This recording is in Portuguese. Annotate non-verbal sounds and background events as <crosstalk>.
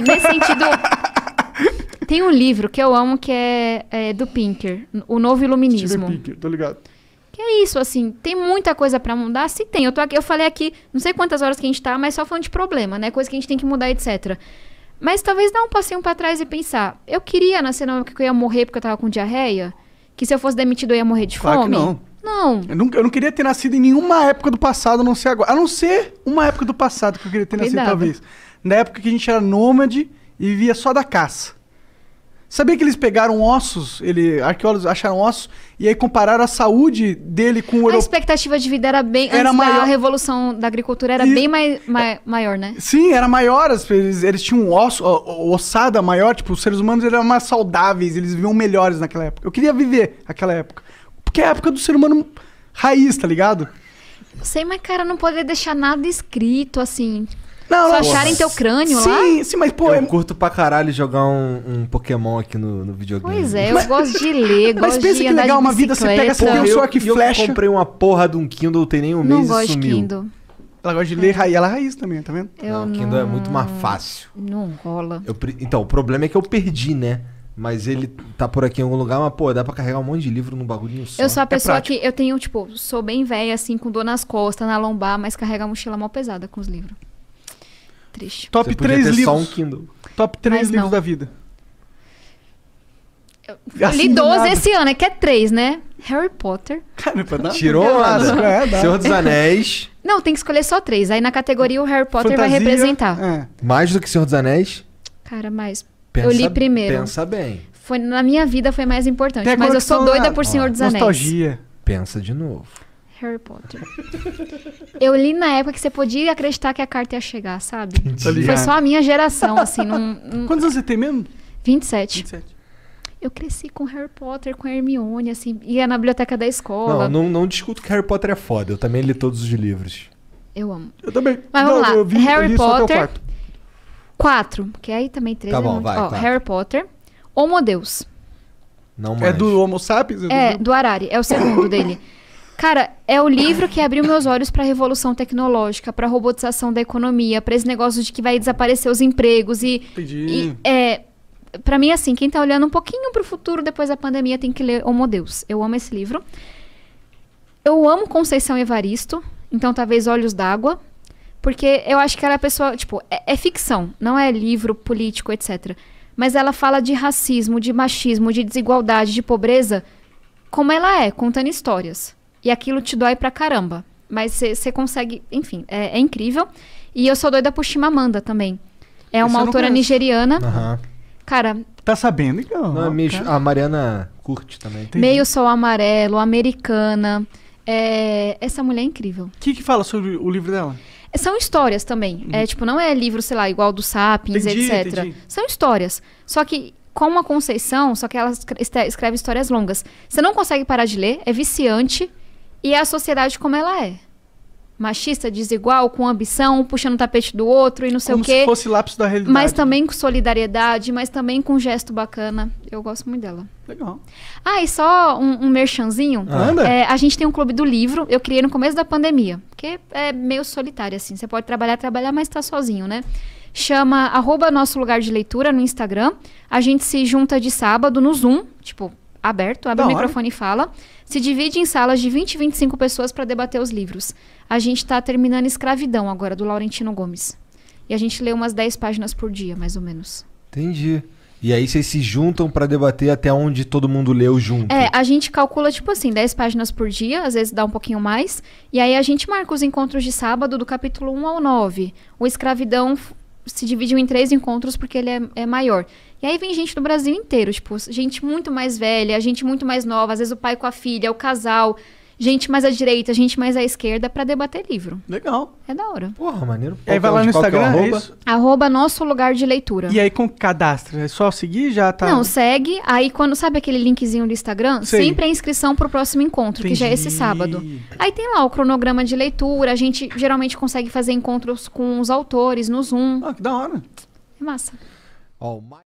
nesse sentido. Tem um livro que eu amo que é, é do Pinker, O Novo Iluminismo. Steven Pinker, tô ligado. Que é isso, assim, tem muita coisa para mudar? Se tem. Eu, tô aqui, eu falei aqui, não sei quantas horas que a gente tá, mas só falando de problema, né? Coisa que a gente tem que mudar, etc. Mas talvez dar um passeio para trás e pensar, eu queria nascer na época que eu ia morrer porque eu tava com diarreia? Que se eu fosse demitido eu ia morrer de claro fome? Que não. Não. Eu, não. eu não queria ter nascido em nenhuma época do passado, a não ser agora. A não ser uma época do passado que eu queria ter Cuidado. nascido, talvez na época que a gente era nômade e vivia só da caça. Sabia que eles pegaram ossos, ele, arqueólogos acharam ossos, e aí compararam a saúde dele com o A expectativa de vida era bem. Era maior. A revolução da agricultura era e... bem mai, mai, maior, né? Sim, era maior. Eles, eles tinham osso, ossada maior, tipo, os seres humanos eram mais saudáveis, eles viviam melhores naquela época. Eu queria viver aquela época. Porque é a época do ser humano raiz, tá ligado? Não sei, mas, cara, não poder deixar nada escrito, assim. Não, acharem teu crânio sim, lá? Sim, sim, mas pô... Eu é... curto pra caralho jogar um, um Pokémon aqui no, no, videogame. Pois é, eu mas... gosto de ler, <laughs> gosto Mas pensa que legal uma vida, você pega, você tem um só que flecha. Eu comprei uma porra de um Kindle, tem nem um não mês gosto e sumiu. Kindle. Ela gosta de ler raiz, ela é raiz também, tá vendo? Eu não, Kindle é muito mais fácil. Não rola. Eu, então, o problema é que eu perdi, né? Mas ele tá por aqui em algum lugar, mas, pô, dá pra carregar um monte de livro num bagulhinho só. Eu sou a é pessoa é que eu tenho, tipo, sou bem velha, assim, com dor nas costas, na lombar, mas carrega a mochila mal pesada com os livros triste. Top Você 3 livros. Só um Kindle. Top 3 livros da vida. Eu assim li 12 esse ano, é que é 3, né? Harry Potter. Caramba, Tirou nada. <laughs> É, Senhor dos Anéis. Não, tem que escolher só 3. Aí na categoria o Harry Potter Fantasia, vai representar. É. Mais do que Senhor dos Anéis? Cara, mais. Pensa, eu li primeiro. Pensa bem. Foi, na minha vida foi mais importante. Tem mas eu sou né? doida por Senhor Ó, dos Anéis. Nostalgia. Pensa de novo. Harry Potter. <laughs> Eu li na época que você podia acreditar que a carta ia chegar, sabe? Entendi. Tá Foi só a minha geração, assim. Num, num... Quantos anos você tem mesmo? 27. 27 eu cresci com Harry Potter, com Hermione, assim, ia na biblioteca da escola. Não, não, não discuto que Harry Potter é foda. Eu também li todos os livros. Eu amo. Eu também. Mas vamos não, lá. Vi, Harry Potter. Quatro, porque aí também três. Tá é bom, vai. Ó, Harry Potter. Homo Deus. Não mais. É do Homo Sapiens? É, do, é, do Arari. É o segundo dele. <coughs> Cara, é o livro que abriu meus olhos para a revolução tecnológica, para a robotização da economia, para esse negócio de que vai desaparecer os empregos e, Entendi. e é, para mim assim, quem tá olhando um pouquinho para o futuro depois da pandemia tem que ler Homo Deus. Eu amo esse livro. Eu amo Conceição Evaristo, então talvez Olhos d'Água, porque eu acho que ela é a pessoa, tipo, é, é ficção, não é livro político, etc. Mas ela fala de racismo, de machismo, de desigualdade, de pobreza, como ela é, contando histórias. E aquilo te dói pra caramba. Mas você consegue, enfim, é, é, incrível. E eu sou doida por Chimamanda também. É uma autora nigeriana. Uhum. Cara. Tá sabendo então? Não, é a, a Mariana curte também. Entendi. Meio Sol Amarelo, Americana. É, essa mulher é incrível. O que, que fala sobre o livro dela? São histórias também. Uhum. É, tipo, não é livro, sei lá, igual do Sapiens, entendi, etc. Entendi. São histórias. Só que com a Conceição, só que ela escreve histórias longas. Você não consegue parar de ler, é viciante e é a sociedade como ela é. Machista, desigual, com ambição, puxando o tapete do outro e não sei como o quê. Como se fosse lápis da realidade. Mas né? também com solidariedade, mas também com gesto bacana. Eu gosto muito dela. Legal. Ah, e só um, um merchanzinho. Ah. Anda. É, a gente tem um clube do livro. Eu criei no começo da pandemia. Porque é meio solitário, assim. Você pode trabalhar, trabalhar, mas tá sozinho, né? chama arroba nosso lugar de leitura no Instagram. A gente se junta de sábado no Zoom, tipo, aberto, abre da o hora. microfone e fala. Se divide em salas de 20 e 25 pessoas para debater os livros. A gente está terminando Escravidão agora, do Laurentino Gomes. E a gente lê umas 10 páginas por dia, mais ou menos. Entendi. E aí vocês se juntam para debater até onde todo mundo leu junto. É, a gente calcula, tipo assim, 10 páginas por dia, às vezes dá um pouquinho mais. E aí a gente marca os encontros de sábado do capítulo 1 ao 9. O Escravidão se dividiu em três encontros porque ele é, é, maior. E aí vem gente do Brasil inteiro, tipo, gente muito mais velha, gente muito mais nova, às vezes o pai com a filha, o casal gente mais à direita, gente mais à esquerda para debater livro. Legal. É da hora. Porra, maneiro. Qual aí vai lá no Instagram, arroba? É arroba nosso lugar de leitura. E aí com cadastro, é só seguir já tá? Não, segue. Aí quando sabe aquele linkzinho do Instagram, Sei. sempre a inscrição pro próximo encontro, Entendi. que já é esse sábado. Aí tem lá o cronograma de leitura, a gente geralmente consegue fazer encontros com os autores no Zoom. Ah, que da hora. É massa. Oh, my...